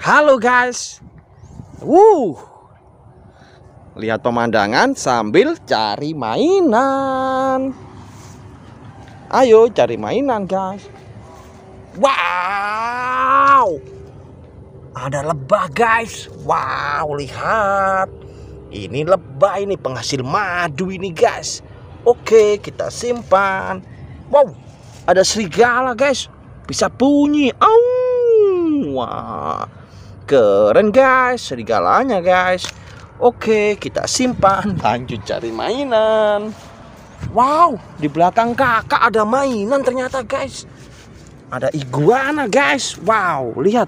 Halo guys. Wuh. Lihat pemandangan sambil cari mainan. Ayo cari mainan guys. Wow. Ada lebah guys. Wow, lihat. Ini lebah ini penghasil madu ini guys. Oke, kita simpan. Wow, ada serigala guys. Bisa bunyi. Aung semua Keren guys serigalanya guys Oke kita simpan lanjut cari mainan Wow di belakang kakak ada mainan ternyata guys Ada iguana guys Wow lihat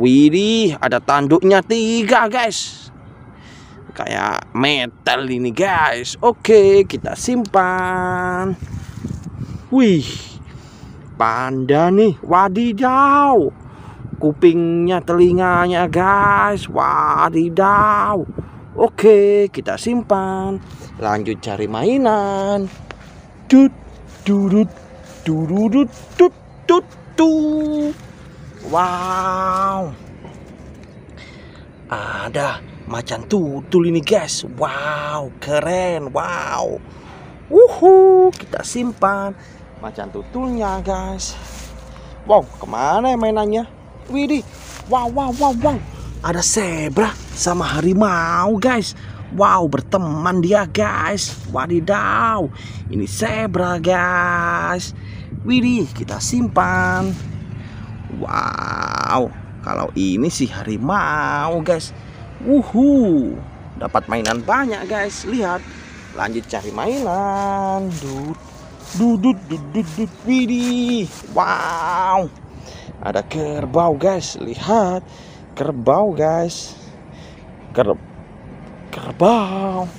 Widih ada tanduknya tiga guys Kayak metal ini guys Oke kita simpan Wih Panda nih Wadidaw kupingnya, telinganya, guys. Wadidaw. Oke, kita simpan. Lanjut cari mainan. Dut durut durut tut tut tu. Wow. Ada macan tutul ini, guys. Wow, keren. Wow. Wuhu, kita simpan macan tutulnya, guys. Wow, kemana ya mainannya? Widih, wow, wow, wow, wow. Ada zebra sama harimau, guys. Wow, berteman dia, guys. Wadidaw, ini zebra, guys. Widih, kita simpan. Wow, kalau ini sih harimau, guys. Wuhu, dapat mainan banyak, guys. Lihat, lanjut cari mainan. Dudut, dudut, dudut, dudut. Widih, wow ada kerbau guys lihat kerbau guys Ker kerbau oke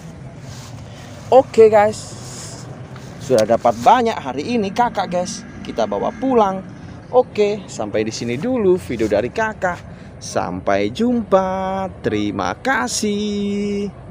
okay, guys sudah dapat banyak hari ini kakak guys kita bawa pulang oke okay, sampai di sini dulu video dari kakak sampai jumpa terima kasih